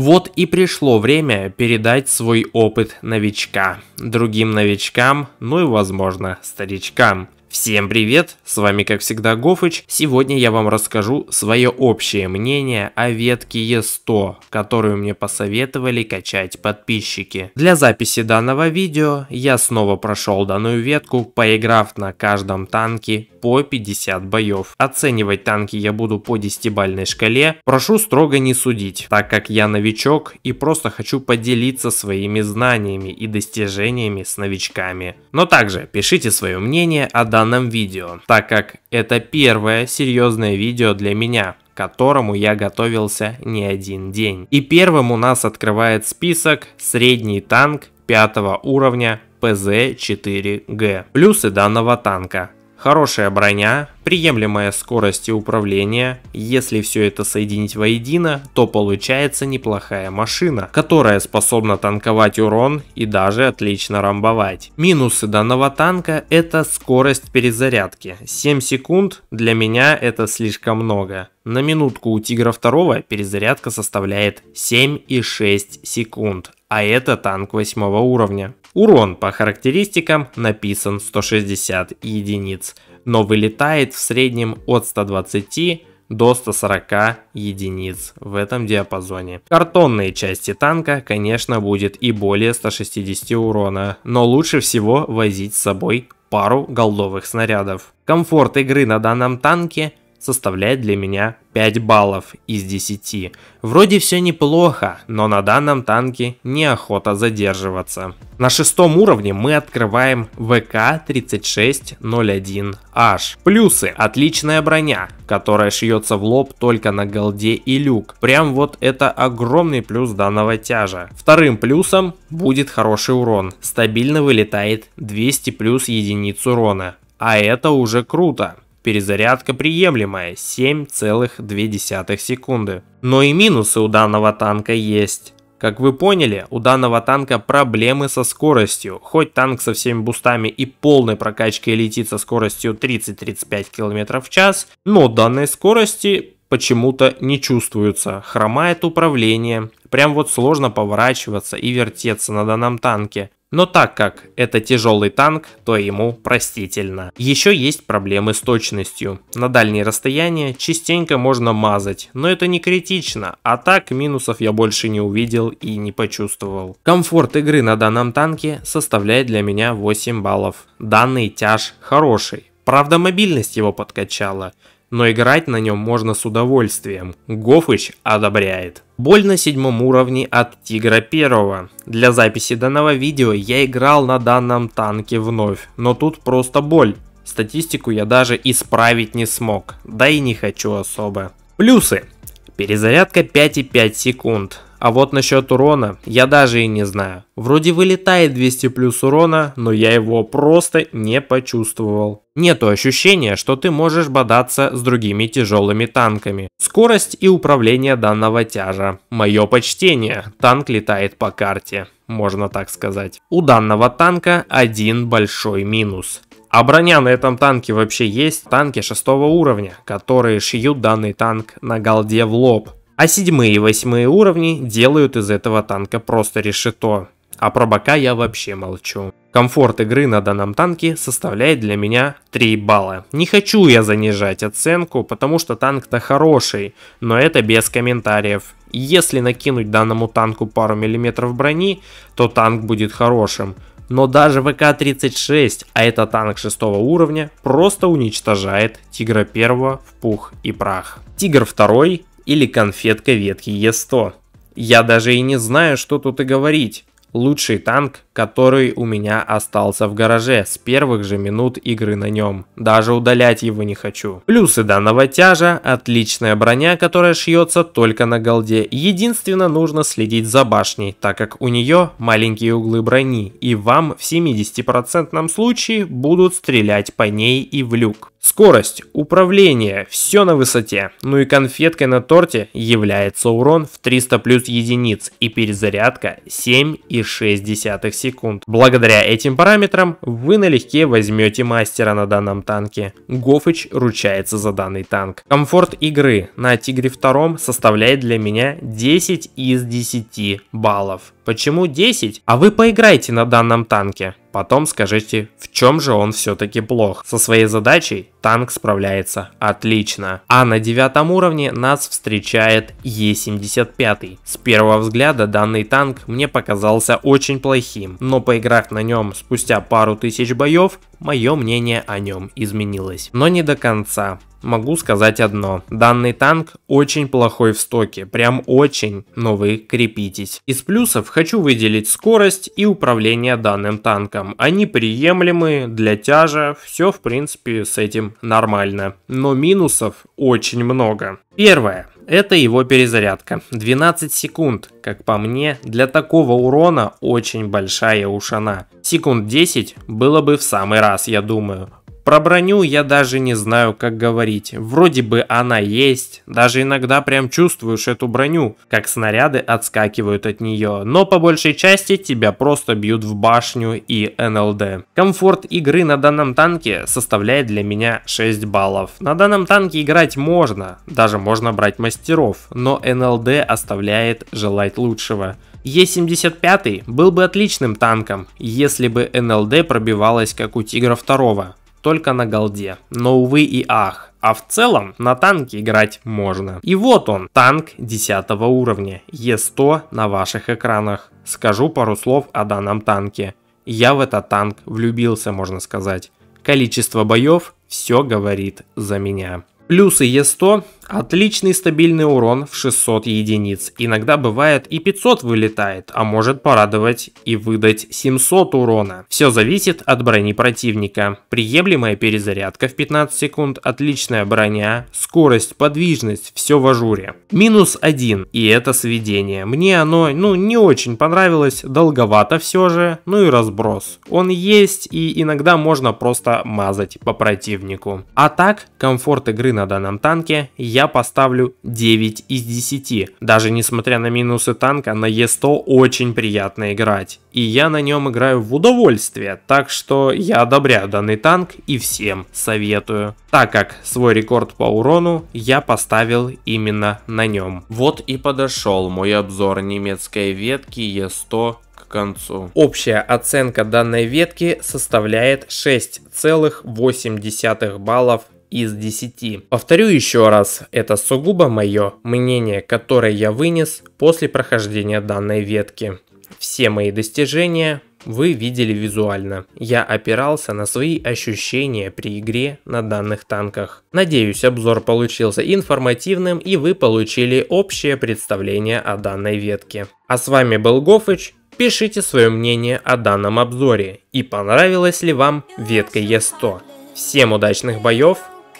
Вот и пришло время передать свой опыт новичка, другим новичкам, ну и возможно старичкам – Всем привет, с вами как всегда Гофыч. Сегодня я вам расскажу свое общее мнение о ветке Е100, которую мне посоветовали качать подписчики. Для записи данного видео я снова прошел данную ветку, поиграв на каждом танке по 50 боев. Оценивать танки я буду по 10-бальной шкале, прошу строго не судить, так как я новичок и просто хочу поделиться своими знаниями и достижениями с новичками. Но также пишите свое мнение о данном данном видео, так как это первое серьезное видео для меня, к которому я готовился не один день. И первым у нас открывает список средний танк пятого уровня ПЗ-4Г. Плюсы данного танка хорошая броня, приемлемая скорость и управление. Если все это соединить воедино, то получается неплохая машина, которая способна танковать урон и даже отлично рамбовать. Минусы данного танка это скорость перезарядки. 7 секунд для меня это слишком много. На минутку у Тигра второго перезарядка составляет 7,6 секунд, а это танк 8 уровня. Урон по характеристикам написан 160 единиц, но вылетает в среднем от 120 до 140 единиц в этом диапазоне. Картонные части танка, конечно, будет и более 160 урона, но лучше всего возить с собой пару голдовых снарядов. Комфорт игры на данном танке составляет для меня 5 баллов из 10. Вроде все неплохо, но на данном танке неохота задерживаться. На шестом уровне мы открываем ВК-3601H. Плюсы – отличная броня, которая шьется в лоб только на голде и люк. Прям вот это огромный плюс данного тяжа. Вторым плюсом будет хороший урон. Стабильно вылетает 200 плюс единиц урона. А это уже круто. Перезарядка приемлемая 7,2 секунды. Но и минусы у данного танка есть. Как вы поняли, у данного танка проблемы со скоростью. Хоть танк со всеми бустами и полной прокачкой летит со скоростью 30-35 км в час, но данной скорости почему-то не чувствуется. Хромает управление. Прям вот сложно поворачиваться и вертеться на данном танке. Но так как это тяжелый танк, то ему простительно. Еще есть проблемы с точностью. На дальние расстояния частенько можно мазать, но это не критично, а так минусов я больше не увидел и не почувствовал. Комфорт игры на данном танке составляет для меня 8 баллов. Данный тяж хороший. Правда мобильность его подкачала но играть на нем можно с удовольствием. Гофыч одобряет. Боль на седьмом уровне от Тигра первого. Для записи данного видео я играл на данном танке вновь, но тут просто боль. Статистику я даже исправить не смог, да и не хочу особо. Плюсы. Перезарядка 5,5 секунд. А вот насчет урона, я даже и не знаю. Вроде вылетает 200 плюс урона, но я его просто не почувствовал. Нету ощущения, что ты можешь бодаться с другими тяжелыми танками. Скорость и управление данного тяжа. Мое почтение, танк летает по карте, можно так сказать. У данного танка один большой минус. А броня на этом танке вообще есть. Танки шестого уровня, которые шьют данный танк на голде в лоб. А седьмые и восьмые уровни делают из этого танка просто решето. А про бока я вообще молчу. Комфорт игры на данном танке составляет для меня 3 балла. Не хочу я занижать оценку, потому что танк-то хороший, но это без комментариев. Если накинуть данному танку пару миллиметров брони, то танк будет хорошим. Но даже ВК-36, а это танк шестого уровня, просто уничтожает Тигра первого в пух и прах. Тигр второй или конфетка ветки Е100. Я даже и не знаю, что тут и говорить лучший танк, который у меня остался в гараже с первых же минут игры на нем. Даже удалять его не хочу. Плюсы данного тяжа – отличная броня, которая шьется только на голде. Единственно нужно следить за башней, так как у нее маленькие углы брони, и вам в 70% случае будут стрелять по ней и в люк. Скорость, управление, все на высоте. Ну и конфеткой на торте является урон в 300 плюс единиц и перезарядка 7 и 3,6 секунд. Благодаря этим параметрам вы налегке возьмете мастера на данном танке. Гофыч ручается за данный танк. Комфорт игры на Тигре втором составляет для меня 10 из 10 баллов. Почему 10? А вы поиграйте на данном танке. Потом скажите, в чем же он все-таки плох. Со своей задачей танк справляется отлично. А на девятом уровне нас встречает Е75. С первого взгляда данный танк мне показался очень плохим, но поиграв на нем спустя пару тысяч боев, мое мнение о нем изменилось. Но не до конца. Могу сказать одно. Данный танк очень плохой в стоке, прям очень, но вы крепитесь. Из плюсов хочу выделить скорость и управление данным танком. Они приемлемы для тяжа, все в принципе с этим нормально. Но минусов очень много. Первое. Это его перезарядка. 12 секунд, как по мне, для такого урона очень большая ушана. Секунд 10 было бы в самый раз, я думаю. Про броню я даже не знаю, как говорить. Вроде бы она есть, даже иногда прям чувствуешь эту броню, как снаряды отскакивают от нее, но по большей части тебя просто бьют в башню и НЛД. Комфорт игры на данном танке составляет для меня 6 баллов. На данном танке играть можно, даже можно брать мастеров, но НЛД оставляет желать лучшего. Е-75 был бы отличным танком, если бы НЛД пробивалась как у Тигра 2, только на голде. Но увы и ах, а в целом на танке играть можно. И вот он, танк 10 уровня, Е100 на ваших экранах. Скажу пару слов о данном танке. Я в этот танк влюбился, можно сказать. Количество боев все говорит за меня. Плюсы Е100 Отличный стабильный урон в 600 единиц. Иногда бывает и 500 вылетает, а может порадовать и выдать 700 урона. Все зависит от брони противника. Приемлемая перезарядка в 15 секунд, отличная броня, скорость, подвижность, все в ажуре. Минус 1, и это сведение. Мне оно, ну, не очень понравилось, долговато все же, ну и разброс. Он есть, и иногда можно просто мазать по противнику. А так, комфорт игры на данном танке я я поставлю 9 из 10. Даже несмотря на минусы танка, на Е100 очень приятно играть. И я на нем играю в удовольствие, так что я одобряю данный танк и всем советую. Так как свой рекорд по урону я поставил именно на нем. Вот и подошел мой обзор немецкой ветки Е100 к концу. Общая оценка данной ветки составляет 6,8 баллов из 10. Повторю еще раз, это сугубо мое мнение, которое я вынес после прохождения данной ветки. Все мои достижения вы видели визуально. Я опирался на свои ощущения при игре на данных танках. Надеюсь, обзор получился информативным и вы получили общее представление о данной ветке. А с вами был Гофыч. Пишите свое мнение о данном обзоре и понравилась ли вам ветка Е100. Всем удачных боев